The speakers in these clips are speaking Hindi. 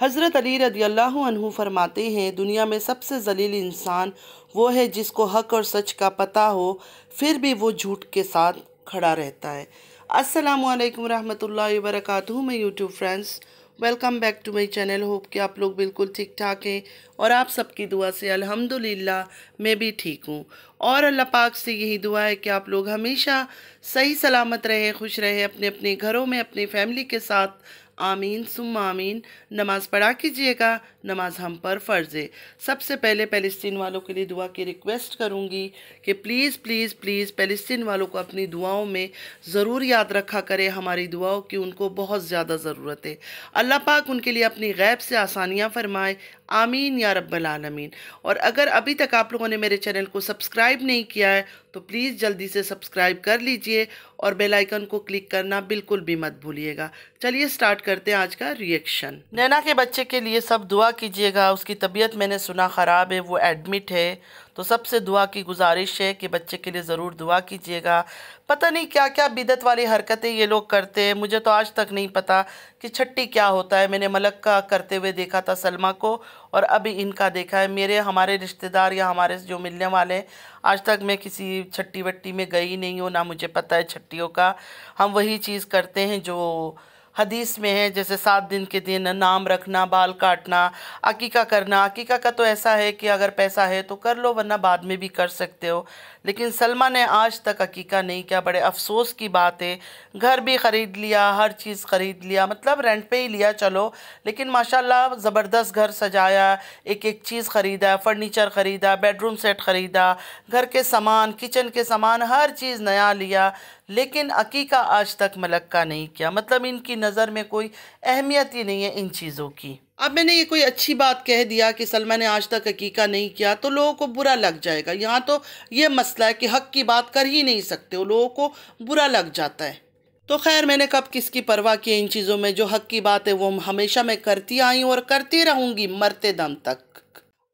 हज़रत अली रदी फरमाते हैं दुनिया में सबसे जलील इंसान वो है जिसको हक और सच का पता हो फिर भी वो झूठ के साथ खड़ा रहता है अस्सलाम वालेकुम वरक मैं YouTube friends welcome back to my channel hope कि आप लोग बिल्कुल ठीक ठाक हैं और आप सबकी दुआ से अल्हम्दुलिल्लाह मैं भी ठीक हूँ और अल्लाह पाक से यही दुआ है कि आप लोग हमेशा सही सलामत रहें खुश रहें अपने अपने घरों में अपनी फैमिली के साथ आमीन सुम आमीन नमाज़ पढ़ा कीजिएगा नमाज हम पर फ़र्ज़ है सबसे पहले फ़लस्तीन वालों के लिए दुआ की रिक्वेस्ट करूँगी कि प्लीज़ प्लीज़ प्लीज़ फ़लस्तीन वालों को अपनी दुआओं में ज़रूर याद रखा करें हमारी दुआओं की उनको बहुत ज़्यादा ज़रूरत है अल्लाह पाक उनके लिए अपनी गैब से आसानियाँ फरमाए आमीन या रब्बल आलमीन और अगर अभी तक आप लोगों ने मेरे चैनल को सब्सक्राइब नहीं किया है तो प्लीज़ जल्दी से सब्सक्राइब कर लीजिए और बेल आइकन को क्लिक करना बिल्कुल भी मत भूलिएगा चलिए स्टार्ट स्टार्ट करते हैं आज का रिएक्शन नैना के बच्चे के लिए सब दुआ कीजिएगा उसकी तबीयत मैंने सुना ख़राब है वो एडमिट है तो सबसे दुआ की गुजारिश है कि बच्चे के लिए ज़रूर दुआ कीजिएगा पता नहीं क्या क्या बिदत वाली हरकतें ये लोग करते हैं मुझे तो आज तक नहीं पता कि छट्टी क्या होता है मैंने मलक का करते हुए देखा था सलमा को और अभी इनका देखा है मेरे हमारे रिश्तेदार या हमारे जो मिलने वाले हैं आज तक मैं किसी छट्टी वट्टी में गई नहीं हूँ ना मुझे पता है छट्टियों का हम वही चीज़ करते हैं जो हदीस में है जैसे सात दिन के दिन नाम रखना बाल काटना अकीका करना अकीका का तो ऐसा है कि अगर पैसा है तो कर लो वरना बाद में भी कर सकते हो लेकिन सलमा ने आज तक अकीका नहीं किया बड़े अफसोस की बात है घर भी ख़रीद लिया हर चीज़ ख़रीद लिया मतलब रेंट पे ही लिया चलो लेकिन माशाल्लाह ज़बरदस्त घर सजाया एक एक चीज़ ख़रीदा फर्नीचर ख़रीदा बेडरूम सेट ख़रीदा घर के सामान किचन के सामान हर चीज़ नया लिया लेकिन अकीका आज तक मलक्का नहीं किया मतलब इनकी नज़र में कोई अहमियत ही नहीं है इन चीज़ों की अब मैंने ये कोई अच्छी बात कह दिया कि सलमा ने आज तक हकीका नहीं किया तो लोगों को बुरा लग जाएगा यहाँ तो ये मसला है कि हक की बात कर ही नहीं सकते हो लोगों को बुरा लग जाता है तो खैर मैंने कब किसकी परवाह की इन चीज़ों में जो हक की बात है वो हमेशा मैं करती आई हूँ और करती रहूँगी मरते दम तक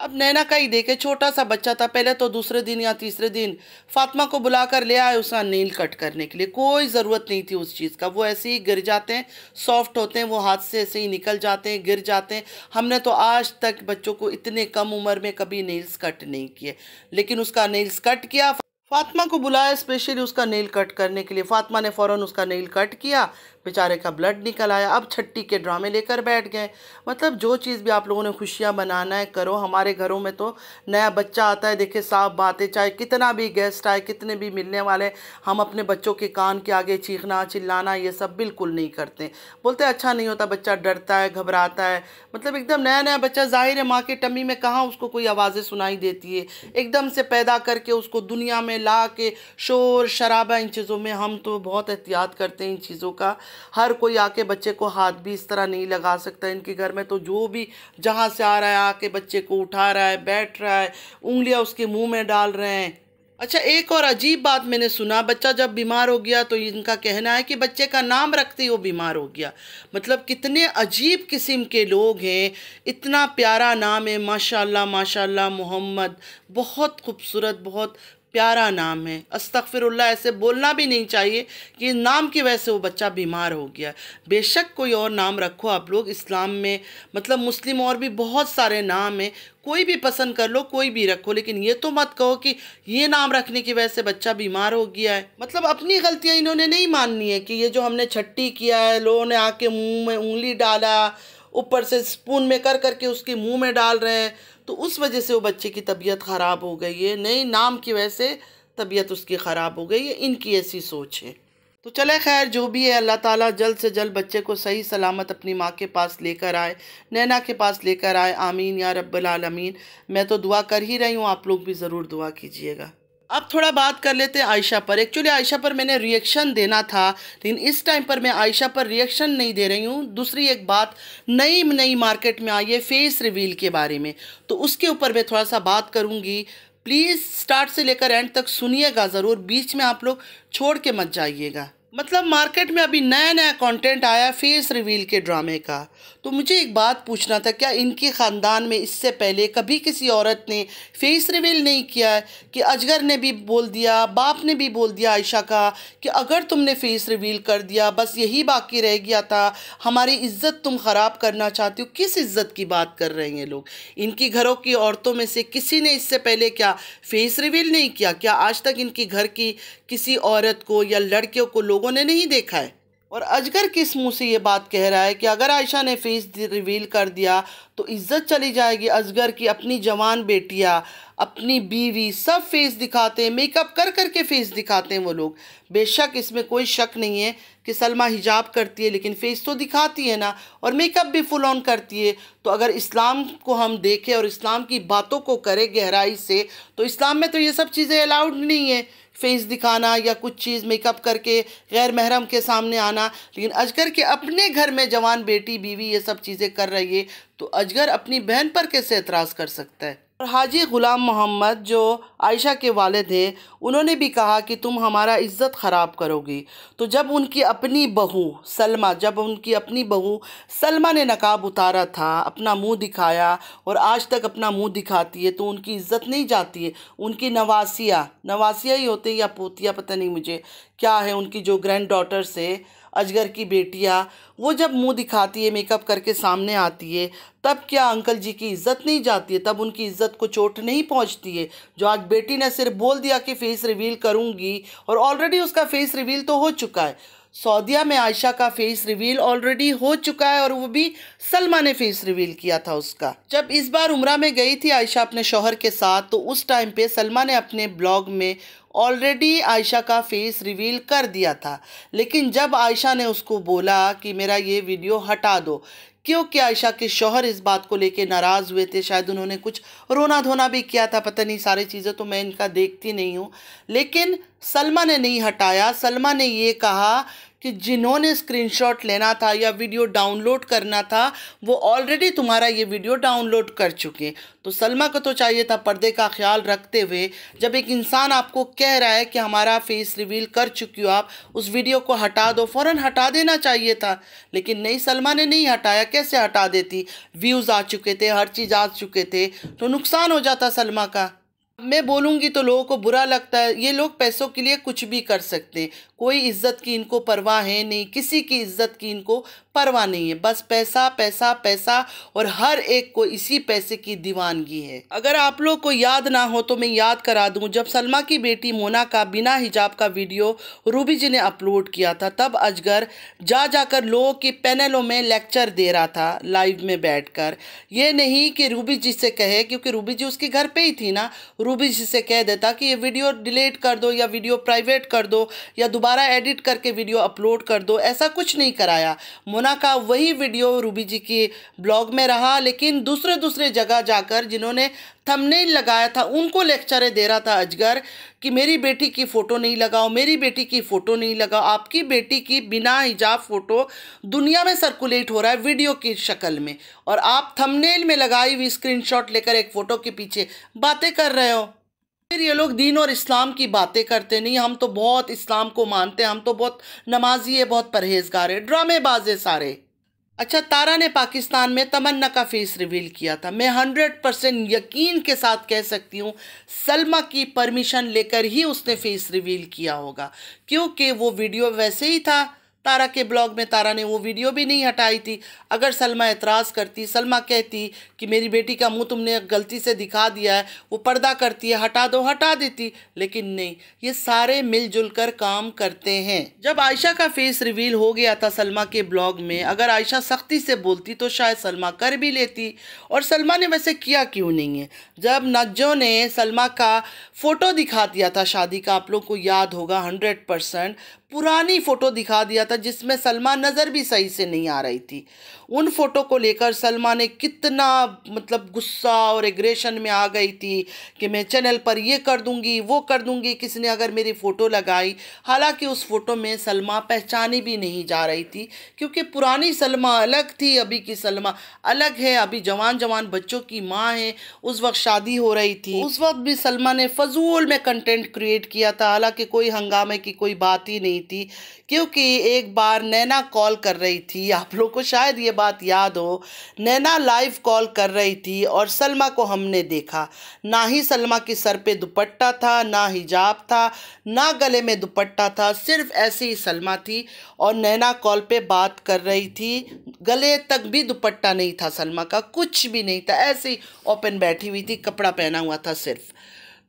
अब नैना का ही देखे छोटा सा बच्चा था पहले तो दूसरे दिन या तीसरे दिन फातिमा को बुलाकर ले आए उसका नील कट करने के लिए कोई ज़रूरत नहीं थी उस चीज़ का वो ऐसे ही गिर जाते हैं सॉफ्ट होते हैं वो हाथ से ऐसे ही निकल जाते हैं गिर जाते हैं हमने तो आज तक बच्चों को इतने कम उम्र में कभी नील्स कट नहीं किए लेकिन उसका नेल्स कट किया फातिमा को बुलाया स्पेशली उसका नेल कट करने के लिए फातिमा ने फ़ौरन उसका नेल कट किया बेचारे का ब्लड निकल आया अब छट्टी के ड्रामे लेकर बैठ गए मतलब जो चीज़ भी आप लोगों ने खुशियाँ बनाना है करो हमारे घरों में तो नया बच्चा आता है देखे साफ बातें चाहे कितना भी गेस्ट आए कितने भी मिलने वाले हम अपने बच्चों के कान के आगे चीखना चिल्लाना ये सब बिल्कुल नहीं करते बोलते अच्छा नहीं होता बच्चा डरता है घबराता है मतलब एकदम नया नया बच्चा जाहिर है माँ के टमी में कहाँ उसको कोई आवाज़ें सुनाई देती है एकदम से पैदा करके उसको दुनिया में ला के शोर शराबा इन चीज़ों में हम तो बहुत एहतियात करते हैं इन चीज़ों का हर कोई आके बच्चे को हाथ भी इस तरह नहीं लगा सकता इनके घर में तो जो भी जहाँ से आ रहा है आके बच्चे को उठा रहा है बैठ रहा है उंगलियाँ उसके मुँह में डाल रहे हैं अच्छा एक और अजीब बात मैंने सुना बच्चा जब बीमार हो गया तो इनका कहना है कि बच्चे का नाम रखते ही वो बीमार हो गया मतलब कितने अजीब किस्म के लोग हैं इतना प्यारा नाम है माशाल्लाह माशाल्लाह मोहम्मद बहुत खूबसूरत बहुत प्यारा नाम है अस्तफ़िरल्ला ऐसे बोलना भी नहीं चाहिए कि नाम की वजह से वो बच्चा बीमार हो गया बेशक कोई और नाम रखो आप लोग इस्लाम में मतलब मुस्लिम और भी बहुत सारे नाम हैं कोई भी पसंद कर लो कोई भी रखो लेकिन ये तो मत कहो कि ये नाम रखने की वजह से बच्चा बीमार हो गया है मतलब अपनी गलतियाँ इन्होंने नहीं माननी है कि ये जो हमने छट्टी किया है लोगों ने आके मुँह में उंगली डाला ऊपर से स्पून में कर करके उसके मुंह में डाल रहे हैं तो उस वजह से वो बच्चे की तबीयत ख़राब हो गई है नए नाम की वजह से तबीयत उसकी ख़राब हो गई है इनकी ऐसी सोच है तो चले खैर जो भी है अल्लाह ताला जल्द से जल्द बच्चे को सही सलामत अपनी माँ के पास लेकर आए नैना के पास लेकर आए आमीन या रब्बल आलमीन मैं तो दुआ कर ही रही हूँ आप लोग भी ज़रूर दुआ कीजिएगा अब थोड़ा बात कर लेते हैं आयशा पर एक्चुअली आयशा पर मैंने रिएक्शन देना था लेकिन इस टाइम पर मैं आयशा पर रिएक्शन नहीं दे रही हूँ दूसरी एक बात नई नई मार्केट में आई है फेस रिवील के बारे में तो उसके ऊपर मैं थोड़ा सा बात करूँगी प्लीज़ स्टार्ट से लेकर एंड तक सुनिएगा ज़रूर बीच में आप लोग छोड़ के मत जाइएगा मतलब मार्केट में अभी नया नया कंटेंट आया फेस रिवील के ड्रामे का तो मुझे एक बात पूछना था क्या इनके ख़ानदान में इससे पहले कभी किसी औरत ने फेस रिवील नहीं किया है कि अजगर ने भी बोल दिया बाप ने भी बोल दिया आयशा का कि अगर तुमने फेस रिवील कर दिया बस यही बाकी रह गया था हमारी इज्जत तुम ख़राब करना चाहती हो किस इज्जत की बात कर रहे हैं लोग इनकी घरों की औरतों में से किसी ने इससे पहले क्या फेस रिवील नहीं किया क्या आज तक इनकी घर की किसी औरत को या लड़कियों को लोग लोगों ने नहीं देखा है और अजगर किस मुंह से ये बात कह रहा है कि अगर आयशा ने फेस रिवील कर दिया तो इज्जत चली जाएगी अजगर की अपनी जवान बेटियाँ अपनी बीवी सब फेस दिखाते हैं मेकअप कर कर के फेस दिखाते हैं वो लोग बेशक इसमें कोई शक नहीं है कि सलमा हिजाब करती है लेकिन फेस तो दिखाती है ना और मेकअप भी फुल ऑन करती है तो अगर इस्लाम को हम देखें और इस्लाम की बातों को करें गहराई से तो इस्लाम में तो ये सब चीज़ें अलाउड नहीं है फेस दिखाना या कुछ चीज़ मेकअप करके गैर महरम के सामने आना लेकिन अजगर के अपने घर में जवान बेटी बीवी ये सब चीज़ें कर रही है तो अजगर अपनी बहन पर कैसे एतराज़ कर सकता है और हाजी ग़ुलाम मोहम्मद जो आयशा के वाले हैं उन्होंने भी कहा कि तुम हमारा इज़्ज़त ख़राब करोगी तो जब उनकी अपनी बहू सलमा जब उनकी अपनी बहू सलमा ने नकाब उतारा था अपना मुंह दिखाया और आज तक अपना मुंह दिखाती है तो उनकी इज़्ज़त नहीं जाती है उनकी नवासिया नवासिया ही होते या पोतिया पता नहीं मुझे क्या है उनकी जो ग्रैंड डॉटर्स है अजगर की बेटियाँ वो जब मुंह दिखाती है मेकअप करके सामने आती है तब क्या अंकल जी की इज्जत नहीं जाती है तब उनकी इज्जत को चोट नहीं पहुंचती है जो आज बेटी ने सिर्फ बोल दिया कि फ़ेस रिवील करूँगी और ऑलरेडी उसका फ़ेस रिवील तो हो चुका है सऊदीया में आयशा का फेस रिवील ऑलरेडी हो चुका है और वो भी सलमा ने फेस रिवील किया था उसका जब इस बार उम्र में गई थी आयशा अपने शोहर के साथ तो उस टाइम पे सलमा ने अपने ब्लॉग में ऑलरेडी आयशा का फेस रिवील कर दिया था लेकिन जब आयशा ने उसको बोला कि मेरा ये वीडियो हटा दो क्योंकि आयशा के शोहर इस बात को लेके नाराज़ हुए थे शायद उन्होंने कुछ रोना धोना भी किया था पता नहीं सारी चीज़ें तो मैं इनका देखती नहीं हूँ लेकिन सलमा ने नहीं हटाया सलमा ने ये कहा कि जिन्होंने स्क्रीनशॉट लेना था या वीडियो डाउनलोड करना था वो ऑलरेडी तुम्हारा ये वीडियो डाउनलोड कर चुके तो सलमा को तो चाहिए था पर्दे का ख्याल रखते हुए जब एक इंसान आपको कह रहा है कि हमारा फेस रिवील कर चुकी हो आप उस वीडियो को हटा दो फ़ौर हटा देना चाहिए था लेकिन नहीं सलमा ने नहीं हटाया कैसे हटा देती व्यूज़ आ चुके थे हर चीज़ आ चुके थे तो नुकसान हो जाता सलमा का मैं बोलूंगी तो लोगों को बुरा लगता है ये लोग पैसों के लिए कुछ भी कर सकते हैं कोई इज्जत की इनको परवाह है नहीं किसी की इज्जत की इनको परवाह नहीं है बस पैसा पैसा पैसा और हर एक को इसी पैसे की दीवानगी है अगर आप लोग को याद ना हो तो मैं याद करा दूँ जब सलमा की बेटी मोना का बिना हिजाब का वीडियो रूबी जी ने अपलोड किया था तब अजगर जा जाकर लोगों के पैनलों में लेक्चर दे रहा था लाइव में बैठ कर ये नहीं कि रूबी जी से कहे क्योंकि रूबी जी उसके घर पर ही थी ना रूबी जी से कह देता कि ये वीडियो डिलीट कर दो या वीडियो प्राइवेट कर दो या दोबारा एडिट करके वीडियो अपलोड कर दो ऐसा कुछ नहीं कराया मोना का वही वीडियो रूबी जी की ब्लॉग में रहा लेकिन दूसरे दूसरे जगह जाकर जिन्होंने थंबनेल लगाया था उनको लेक्चरें दे रहा था अजगर कि मेरी बेटी की फ़ोटो नहीं लगाओ मेरी बेटी की फ़ोटो नहीं लगाओ आपकी बेटी की बिना हिजाब फ़ोटो दुनिया में सर्कुलेट हो रहा है वीडियो की शक्ल में और आप थंबनेल में लगाई हुई स्क्रीनशॉट लेकर एक फ़ोटो के पीछे बातें कर रहे हो फिर ये लोग दीन और इस्लाम की बातें करते नहीं हम तो बहुत इस्लाम को मानते हैं हम तो बहुत नमाजी है बहुत परहेजगार है ड्रामेबाज है सारे अच्छा तारा ने पाकिस्तान में तमन्ना का फेस रिवील किया था मैं हंड्रेड परसेंट यकीन के साथ कह सकती हूँ सलमा की परमिशन लेकर ही उसने फेस रिवील किया होगा क्योंकि वो वीडियो वैसे ही था तारा के ब्लॉग में तारा ने वो वीडियो भी नहीं हटाई थी अगर सलमा एतराज़ करती सलमा कहती कि मेरी बेटी का मुंह तुमने गलती से दिखा दिया है वो पर्दा करती है हटा दो हटा देती लेकिन नहीं ये सारे मिलजुल कर काम करते हैं जब आयशा का फेस रिवील हो गया था सलमा के ब्लॉग में अगर आयशा सख्ती से बोलती तो शायद सलमा कर भी लेती और सलमा ने वैसे किया क्यों नहीं है जब नज्जो ने सलमा का फ़ोटो दिखा दिया था शादी का आप लोग को याद होगा हंड्रेड परसेंट पुरानी फ़ोटो दिखा दिया था जिसमें सलमा नज़र भी सही से नहीं आ रही थी उन फ़ोटो को लेकर सलमा ने कितना मतलब गुस्सा और एग्रेशन में आ गई थी कि मैं चैनल पर ये कर दूंगी वो कर दूंगी किसी ने अगर मेरी फ़ोटो लगाई हालांकि उस फ़ोटो में सलमा पहचानी भी नहीं जा रही थी क्योंकि पुरानी सलमा अलग थी अभी की सलमा अलग है अभी जवान जवान बच्चों की माँ है उस वक्त शादी हो रही थी उस वक्त भी सलमा ने फजूल में कंटेंट क्रिएट किया था हालाँकि कोई हंगामे की कोई बात ही नहीं नहीं थी क्योंकि एक बार नैना कॉल कर रही थी आप लोग को शायद ये बात याद हो नैना लाइव कॉल कर रही थी और सलमा को हमने देखा ना ही सलमा के सर पे दुपट्टा था ना हिजाब था ना गले में दुपट्टा था सिर्फ ऐसी ही सलमा थी और नैना कॉल पे बात कर रही थी गले तक भी दुपट्टा नहीं था सलमा का कुछ भी नहीं था ऐसे ही ओपन बैठी हुई थी कपड़ा पहना हुआ था सिर्फ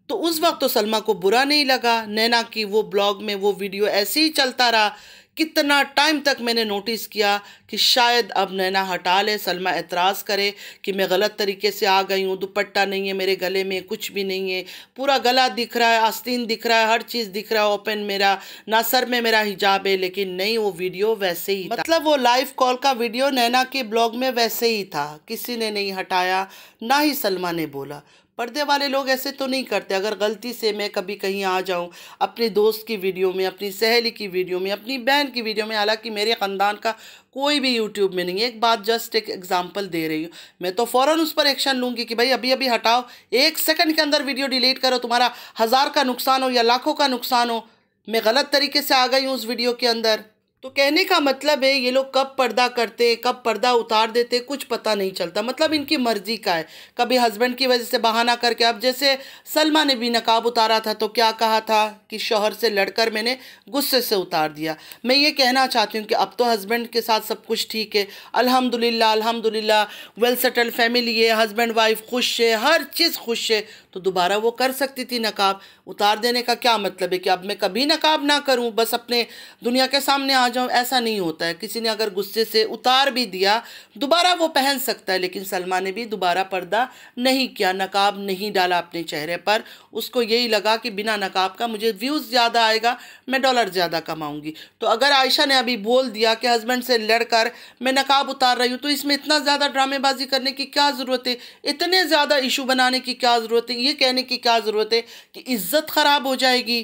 तो उस वक्त तो सलमा को बुरा नहीं लगा नैना की वो ब्लॉग में वो वीडियो ऐसे ही चलता रहा कितना टाइम तक मैंने नोटिस किया कि शायद अब नैना हटा ले सलमा एतराज़ करे कि मैं गलत तरीके से आ गई हूँ दुपट्टा नहीं है मेरे गले में कुछ भी नहीं है पूरा गला दिख रहा है आस्तीन दिख रहा है हर चीज़ दिख रहा है ओपन मेरा ना सर में मेरा हिजाब है लेकिन नहीं वो वीडियो वैसे ही मतलब वो लाइव कॉल का वीडियो नैना के ब्लॉग में वैसे ही था किसी ने नहीं हटाया ना ही सलमा ने बोला पर्दे वाले लोग ऐसे तो नहीं करते अगर गलती से मैं कभी कहीं आ जाऊँ अपने दोस्त की वीडियो में अपनी सहेली की वीडियो में अपनी बहन की वीडियो में हालांकि मेरे ख़ानदान का कोई भी यूट्यूब में नहीं है एक बात जस्ट एक एग्जांपल दे रही हूँ मैं तो फ़ौर उस पर एक्शन लूँगी कि भाई अभी अभी हटाओ एक सेकेंड के अंदर वीडियो डिलीट करो तुम्हारा हज़ार का नुकसान हो या लाखों का नुकसान हो मैं गलत तरीके से आ गई हूँ उस वीडियो के अंदर तो कहने का मतलब है ये लोग कब पर्दा करते कब पर्दा उतार देते कुछ पता नहीं चलता मतलब इनकी मर्जी का है कभी हस्बैंड की वजह से बहाना करके अब जैसे सलमा ने भी नकाब उतारा था तो क्या कहा था कि शोहर से लड़कर मैंने गुस्से से उतार दिया मैं ये कहना चाहती हूँ कि अब तो हस्बैंड के साथ सब कुछ ठीक है अलहमदिल्ला अलहमदिल्ला वेल सेटल फैमिली है हस्बैंड वाइफ खुश है हर चीज़ खुश है तो दोबारा वो कर सकती थी नकाब उतार देने का क्या मतलब है कि अब मैं कभी नकाब ना करूं बस अपने दुनिया के सामने आ जाऊं ऐसा नहीं होता है किसी ने अगर गुस्से से उतार भी दिया दोबारा वो पहन सकता है लेकिन सलमा ने भी दोबारा पर्दा नहीं किया नकाब नहीं डाला अपने चेहरे पर उसको यही लगा कि बिना नकाब का मुझे व्यूज़ ज़्यादा आएगा मैं डॉलर ज़्यादा कमाऊँगी तो अगर आयशा ने अभी बोल दिया कि हस्बैंड से लड़कर मैं नकाब उतार रही हूँ तो इसमें इतना ज़्यादा ड्रामेबाजी करने की क्या ज़रूरत है इतने ज़्यादा इशू बनाने की क्या ज़रूरत है ये कहने की क्या ज़रूरत है कि इज्जत हालत खराब हो जाएगी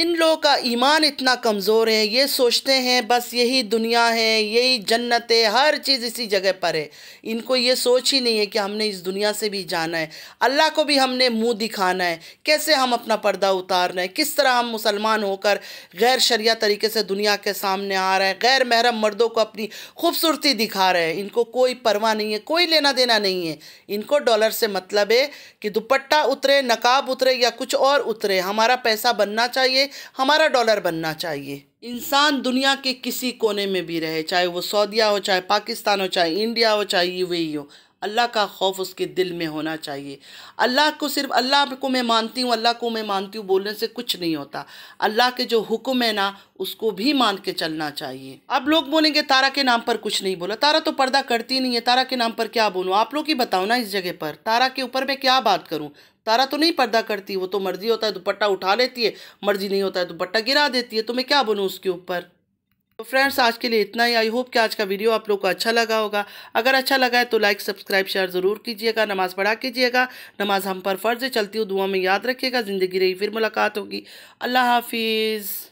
इन लोगों का ईमान इतना कमज़ोर है ये सोचते हैं बस यही दुनिया है यही जन्नत है हर चीज़ इसी जगह पर है इनको ये सोच ही नहीं है कि हमने इस दुनिया से भी जाना है अल्लाह को भी हमने मुंह दिखाना है कैसे हम अपना पर्दा उतारना है किस तरह हम मुसलमान होकर गैर शरिया तरीके से दुनिया के सामने आ रहे हैं गैर महरम मर्दों को अपनी खूबसूरती दिखा रहे हैं इनको कोई परवाह नहीं है कोई लेना देना नहीं है इनको डॉलर से मतलब है कि दुपट्टा उतरे नकाब उतरे या कुछ और उतरे हमारा पैसा बनना चाहिए से हमारा डॉलर बनना चाहिए इंसान दुनिया के किसी कोने में भी रहे चाहे वो सऊदिया हो चाहे पाकिस्तान हो चाहे इंडिया हो चाहे यू हो अल्लाह का खौफ उसके दिल में होना चाहिए अल्लाह को सिर्फ अल्लाह को मैं मानती हूँ अल्लाह को मैं मानती हूँ बोलने से कुछ नहीं होता अल्लाह के जो हुक्म है ना उसको भी मान के चलना चाहिए अब लोग बोलेंगे तारा के नाम पर कुछ नहीं बोला तारा तो पर्दा करती नहीं है तारा के नाम पर क्या बोलूँ आप लोग ही बताओ ना इस जगह पर तारा के ऊपर मैं क्या बात करूँ तारा तो नहीं पर्दा करती वो तो मर्जी होता है दुपट्टा उठा लेती है मर्जी नहीं होता है दुपट्टा गिरा देती है तो मैं क्या बोलूँ उसके ऊपर तो फ्रेंड्स आज के लिए इतना ही आई होप कि आज का वीडियो आप लोग को अच्छा लगा होगा अगर अच्छा लगा है तो लाइक सब्सक्राइब शेयर ज़रूर कीजिएगा नमाज़ पढ़ा कीजिएगा नमाज़ हम पर फ़र्ज चलती हूँ दुआ में याद रखिएगा ज़िंदगी रही फिर मुलाकात होगी अल्लाह हाफिज़